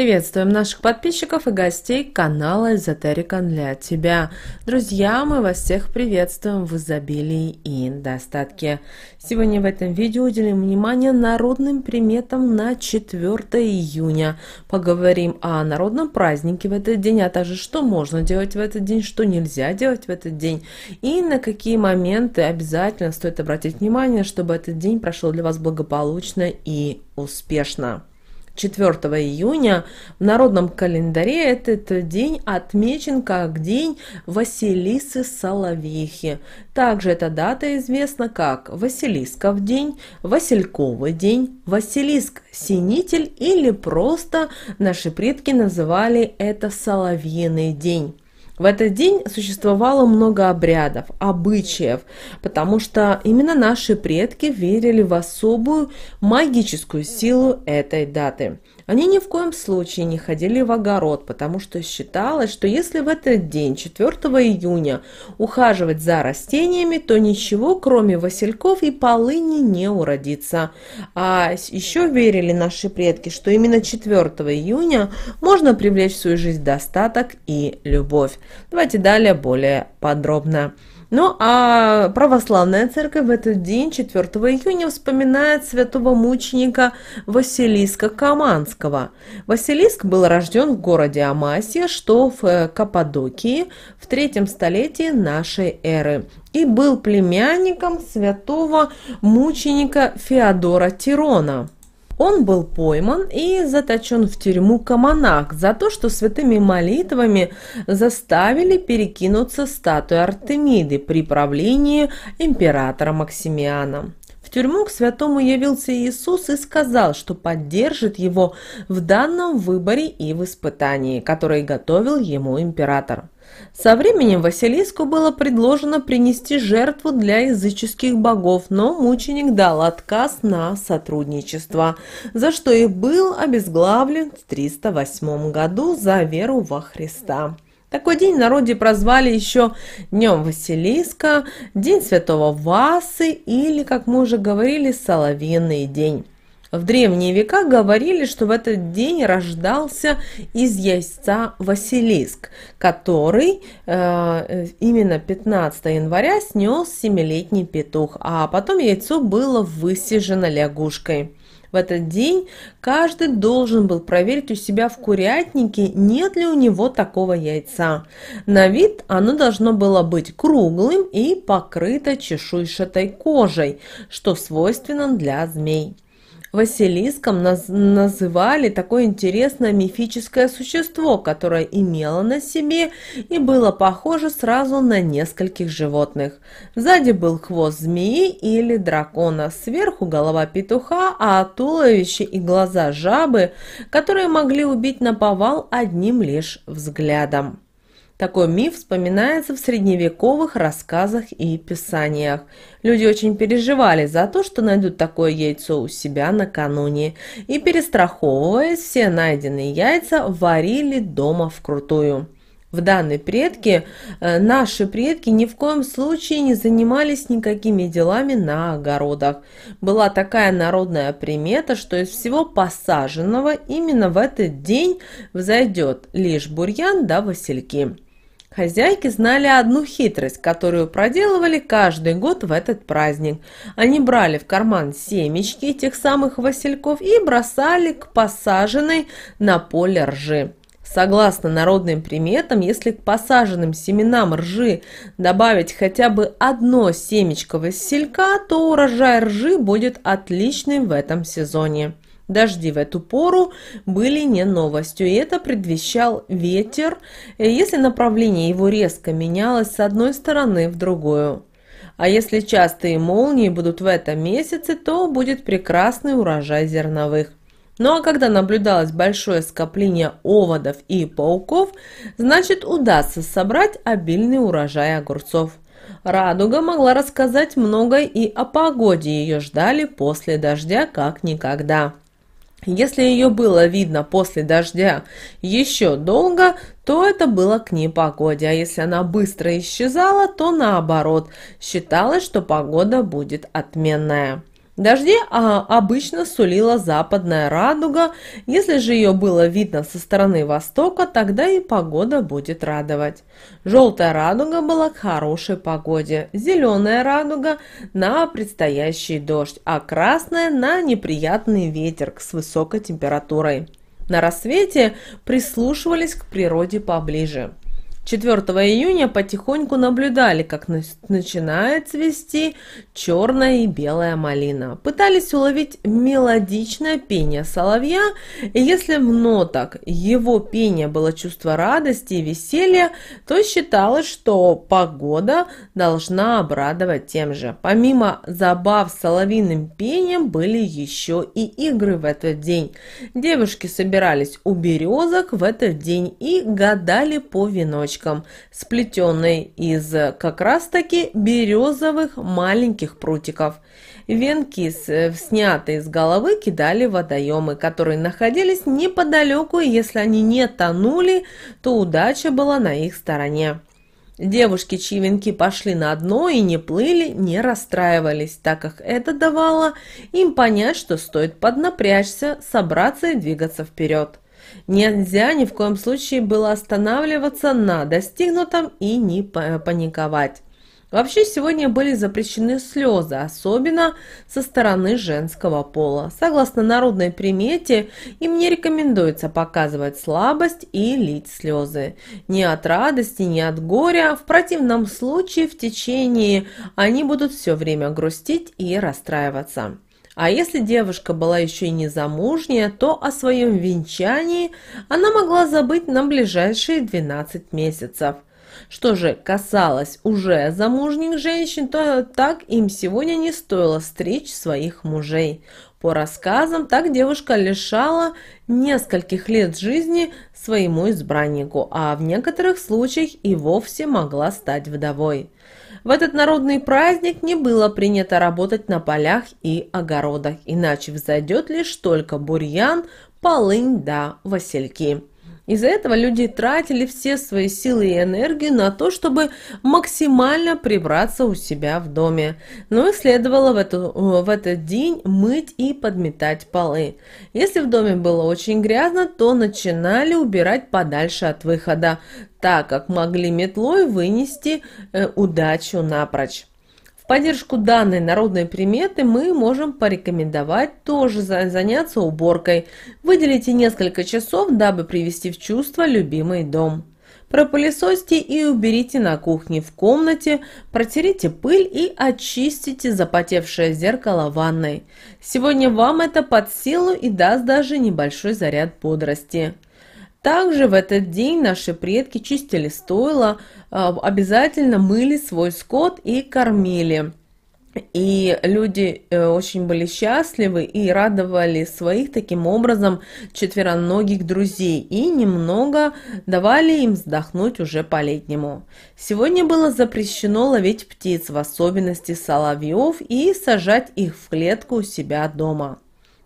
Приветствуем наших подписчиков и гостей канала Эзотерика для тебя. Друзья, мы вас всех приветствуем в изобилии и достатке. Сегодня в этом видео уделим внимание народным приметам на 4 июня. Поговорим о народном празднике в этот день, а также что можно делать в этот день, что нельзя делать в этот день и на какие моменты обязательно стоит обратить внимание, чтобы этот день прошел для вас благополучно и успешно. 4 июня в народном календаре этот день отмечен как День Василисы Соловьихи. Также эта дата известна как Василисков день, Васильковый день, Василиск синитель или просто наши предки называли это Соловьиный день. В этот день существовало много обрядов, обычаев, потому что именно наши предки верили в особую магическую силу этой даты. Они ни в коем случае не ходили в огород, потому что считалось, что если в этот день, 4 июня, ухаживать за растениями, то ничего, кроме васильков и полыни, не уродится. А еще верили наши предки, что именно 4 июня можно привлечь в свою жизнь достаток и любовь. Давайте далее более подробно. Ну а православная церковь в этот день, 4 июня, вспоминает святого мученика Василиска Каманского. Василиск был рожден в городе Амасия, что в э, Каппадокии в третьем столетии нашей эры и был племянником святого мученика Феодора Тирона. Он был пойман и заточен в тюрьму Каманак за то, что святыми молитвами заставили перекинуться статую Артемиды при правлении императора Максимиана. В тюрьму к святому явился Иисус и сказал, что поддержит его в данном выборе и в испытании, которое готовил ему император. Со временем Василиску было предложено принести жертву для языческих богов, но мученик дал отказ на сотрудничество, за что и был обезглавлен в 308 году за веру во Христа. Такой день в народе прозвали еще Днем Василиска, День Святого Васы или, как мы уже говорили, Соловьиный день. В древние века говорили, что в этот день рождался из яйца Василиск, который э, именно 15 января снес семилетний петух, а потом яйцо было высижено лягушкой. В этот день каждый должен был проверить у себя в курятнике, нет ли у него такого яйца. На вид оно должно было быть круглым и покрыто чешуйчатой кожей, что свойственно для змей. Василиском наз называли такое интересное мифическое существо, которое имело на себе и было похоже сразу на нескольких животных. Сзади был хвост змеи или дракона, сверху голова петуха, а туловище и глаза жабы, которые могли убить на повал одним лишь взглядом. Такой миф вспоминается в средневековых рассказах и писаниях. Люди очень переживали за то, что найдут такое яйцо у себя накануне, и перестраховываясь, все найденные яйца варили дома вкрутую. В данной предке э, наши предки ни в коем случае не занимались никакими делами на огородах. Была такая народная примета, что из всего посаженного именно в этот день взойдет лишь бурьян да васильки. Хозяйки знали одну хитрость, которую проделывали каждый год в этот праздник. Они брали в карман семечки тех самых васильков и бросали к посаженной на поле ржи. Согласно народным приметам, если к посаженным семенам ржи добавить хотя бы одно семечко василька, то урожай ржи будет отличным в этом сезоне. Дожди в эту пору были не новостью, и это предвещал ветер, э, если направление его резко менялось с одной стороны в другую. А если частые молнии будут в этом месяце, то будет прекрасный урожай зерновых. Ну а когда наблюдалось большое скопление оводов и пауков, значит удастся собрать обильный урожай огурцов. Радуга могла рассказать многое и о погоде, ее ждали после дождя как никогда. Если ее было видно после дождя еще долго, то это было к непогоде, а если она быстро исчезала, то наоборот, считалось, что погода будет отменная. Дожди а, обычно сулила западная радуга, если же ее было видно со стороны востока, тогда и погода будет радовать. Желтая радуга была к хорошей погоде, зеленая радуга на предстоящий дождь, а красная на неприятный ветер с высокой температурой. На рассвете прислушивались к природе поближе. 4 июня потихоньку наблюдали, как начинает цвести черная и белая малина. Пытались уловить мелодичное пение соловья, и если в нотах его пения было чувство радости и веселья, то считалось, что погода должна обрадовать тем же. Помимо забав с соловьиным пением были еще и игры в этот день. Девушки собирались у березок в этот день и гадали по веночку веревочкам, сплетенной из э, как раз-таки березовых маленьких прутиков. Венки, э, снятые с головы, кидали в водоемы, которые находились неподалеку, и если они не тонули, то удача была на их стороне. Девушки, чьи венки пошли на дно и не плыли, не расстраивались, так как это давало им понять, что стоит поднапрячься, собраться и двигаться вперед. Нельзя ни в коем случае было останавливаться на достигнутом и не паниковать. Вообще сегодня были запрещены слезы, особенно со стороны женского пола. Согласно народной примете, им не рекомендуется показывать слабость и лить слезы. Ни от радости, ни от горя. В противном случае в течение они будут все время грустить и расстраиваться. А если девушка была еще и не замужняя, то о своем венчании она могла забыть на ближайшие 12 месяцев. Что же касалось уже замужних женщин, то так им сегодня не стоило встреч своих мужей. По рассказам, так девушка лишала нескольких лет жизни своему избраннику, а в некоторых случаях и вовсе могла стать вдовой. В этот народный праздник не было принято работать на полях и огородах, иначе взойдет лишь только бурьян, полынь да васильки. Из-за этого люди тратили все свои силы и энергию на то, чтобы максимально прибраться у себя в доме. Но ну их следовало в, эту, в этот день мыть и подметать полы. Если в доме было очень грязно, то начинали убирать подальше от выхода, так как могли метлой вынести э, удачу напрочь поддержку данной народной приметы мы можем порекомендовать тоже заняться уборкой. Выделите несколько часов, дабы привести в чувство любимый дом. Пропылесосьте и уберите на кухне в комнате, протерите пыль и очистите запотевшее зеркало ванной. Сегодня вам это под силу и даст даже небольшой заряд бодрости. Также в этот день наши предки чистили стойло, а, обязательно мыли свой скот и кормили. И люди э, очень были счастливы и радовали своих таким образом четвероногих друзей и немного давали им вздохнуть уже по-летнему. Сегодня было запрещено ловить птиц, в особенности соловьев, и сажать их в клетку у себя дома.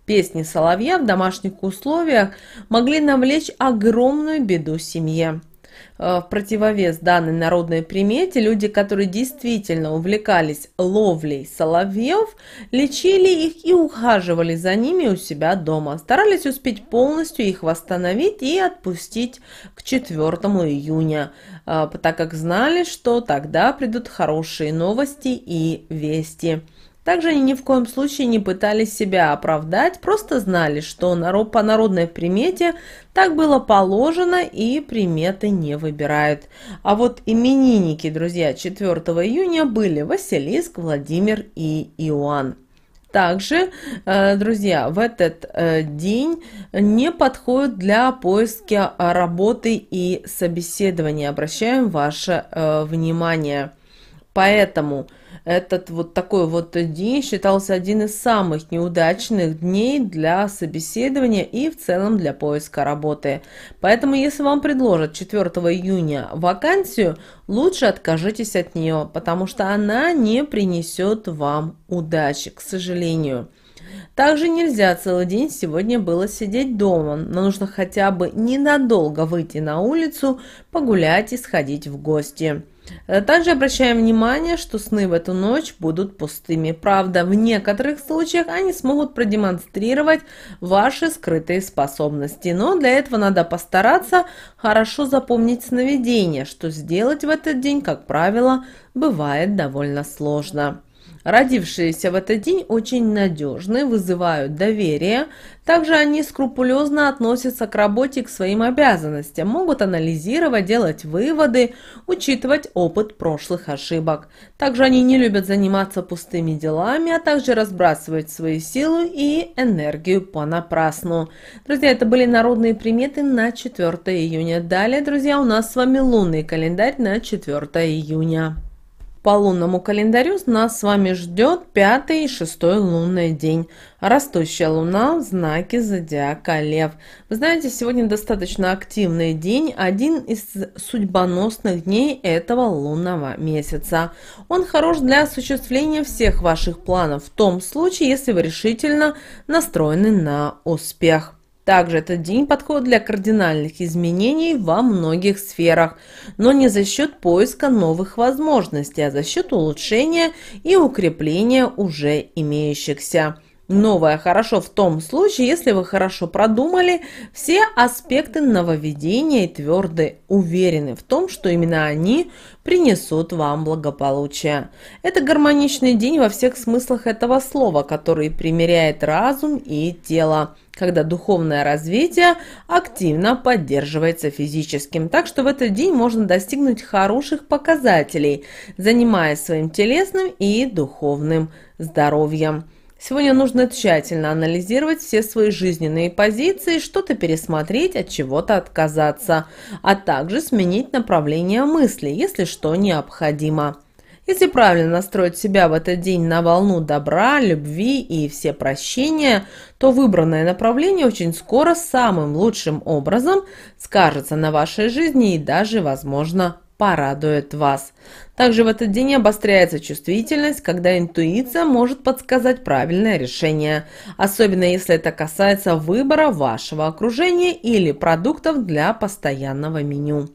Песни соловья в домашних условиях могли навлечь огромную беду семье. Э, в противовес данной народной примете люди, которые действительно увлекались ловлей соловьев, лечили их и ухаживали за ними у себя дома, старались успеть полностью их восстановить и отпустить к 4 июня, э, так как знали, что тогда придут хорошие новости и вести. Также они ни в коем случае не пытались себя оправдать, просто знали, что по народной примете так было положено и приметы не выбирают. А вот именинники, друзья, 4 июня были Василиск, Владимир и Иоанн. Также, э, друзья, в этот э, день не подходит для поиска работы и собеседования. Обращаем ваше э, внимание. Поэтому этот вот такой вот день считался один из самых неудачных дней для собеседования и в целом для поиска работы. Поэтому если вам предложат 4 июня вакансию, лучше откажитесь от нее, потому что она не принесет вам удачи, к сожалению. Также нельзя целый день сегодня было сидеть дома, но нужно хотя бы ненадолго выйти на улицу, погулять и сходить в гости. Э, также обращаем внимание, что сны в эту ночь будут пустыми. Правда, в некоторых случаях они смогут продемонстрировать ваши скрытые способности. Но для этого надо постараться хорошо запомнить сновидение, что сделать в этот день, как правило, бывает довольно сложно. Родившиеся в этот день очень надежны, вызывают доверие. Также они скрупулезно относятся к работе и к своим обязанностям, могут анализировать, делать выводы, учитывать опыт прошлых ошибок. Также они не любят заниматься пустыми делами, а также разбрасывать свои силы и энергию понапрасну. Друзья, это были народные приметы на 4 июня. Далее, друзья, у нас с вами лунный календарь на 4 июня. По лунному календарю нас с вами ждет пятый и шестой лунный день. Растущая луна в знаке зодиака Лев. Вы знаете, сегодня достаточно активный день, один из судьбоносных дней этого лунного месяца. Он хорош для осуществления всех ваших планов в том случае, если вы решительно настроены на успех. Также этот день подходит для кардинальных изменений во многих сферах, но не за счет поиска новых возможностей, а за счет улучшения и укрепления уже имеющихся новое хорошо в том случае, если вы хорошо продумали все аспекты нововведения и твердо уверены в том, что именно они принесут вам благополучие. Это гармоничный день во всех смыслах этого слова, который примеряет разум и тело когда духовное развитие активно поддерживается физическим. Так что в этот день можно достигнуть хороших показателей, занимаясь своим телесным и духовным здоровьем. Сегодня нужно тщательно анализировать все свои жизненные позиции, что-то пересмотреть, от чего-то отказаться, а также сменить направление мысли, если что необходимо. Если правильно настроить себя в этот день на волну добра, любви и все прощения, то выбранное направление очень скоро самым лучшим образом скажется на вашей жизни и даже, возможно, порадует вас. Также в этот день обостряется чувствительность, когда интуиция может подсказать правильное решение, особенно если это касается выбора вашего окружения или продуктов для постоянного меню.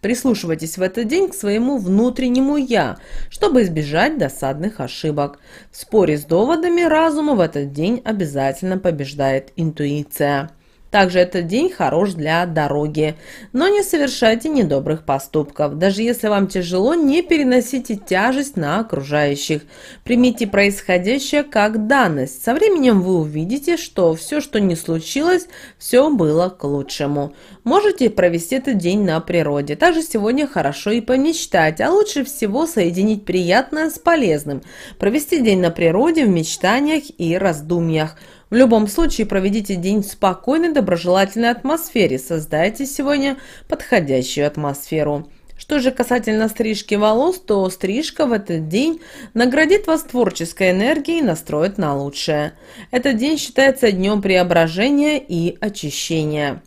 Прислушивайтесь в этот день к своему внутреннему «я», чтобы избежать досадных ошибок. В споре с доводами разума в этот день обязательно побеждает интуиция. Также этот день хорош для дороги. Но не совершайте недобрых поступков. Даже если вам тяжело, не переносите тяжесть на окружающих. Примите происходящее как данность. Со временем вы увидите, что все, что не случилось, все было к лучшему. Можете провести этот день на природе. Также сегодня хорошо и помечтать, а лучше всего соединить приятное с полезным. Провести день на природе в мечтаниях и раздумьях – в любом случае, проведите день в спокойной, доброжелательной атмосфере, создайте сегодня подходящую атмосферу. Что же касательно стрижки волос, то стрижка в этот день наградит вас творческой энергией и настроит на лучшее. Этот день считается днем преображения и очищения.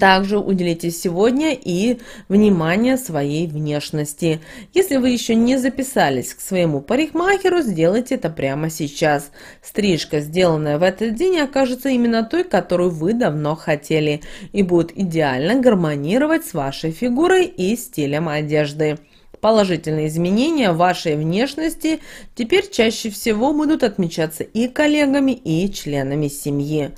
Также уделите сегодня и внимание своей внешности. Если вы еще не записались к своему парикмахеру, сделайте это прямо сейчас. Стрижка, сделанная в этот день, окажется именно той, которую вы давно хотели и будет идеально гармонировать с вашей фигурой и стилем одежды. Положительные изменения вашей внешности теперь чаще всего будут отмечаться и коллегами, и членами семьи.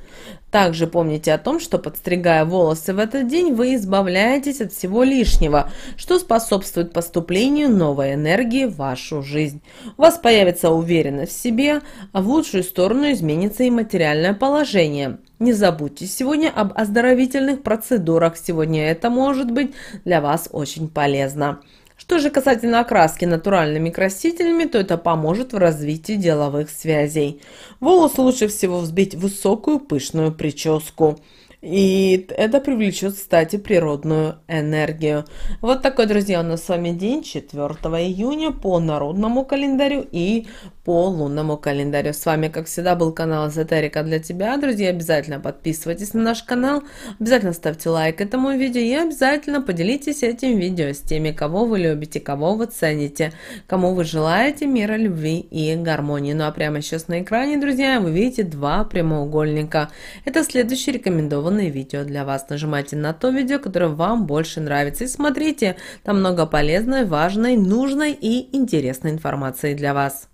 Также помните о том, что подстригая волосы в этот день, вы избавляетесь от всего лишнего, что способствует поступлению новой энергии в вашу жизнь. У вас появится уверенность в себе, а в лучшую сторону изменится и материальное положение. Не забудьте сегодня об оздоровительных процедурах, сегодня это может быть для вас очень полезно. Что же касательно окраски натуральными красителями, то это поможет в развитии деловых связей. Волос лучше всего взбить в высокую пышную прическу. И это привлечет, кстати, природную энергию. Вот такой, друзья, у нас с вами день 4 июня по народному календарю и по лунному календарю. С вами, как всегда, был канал Эзотерика для тебя. Друзья, обязательно подписывайтесь на наш канал, обязательно ставьте лайк этому видео и обязательно поделитесь этим видео с теми, кого вы любите, кого вы цените, кому вы желаете мира, любви и гармонии. Ну а прямо сейчас на экране, друзья, вы видите два прямоугольника. Это следующий рекомендованный определенные видео для вас. Нажимайте на то видео, которое вам больше нравится и смотрите. Там много полезной, важной, нужной и интересной информации для вас.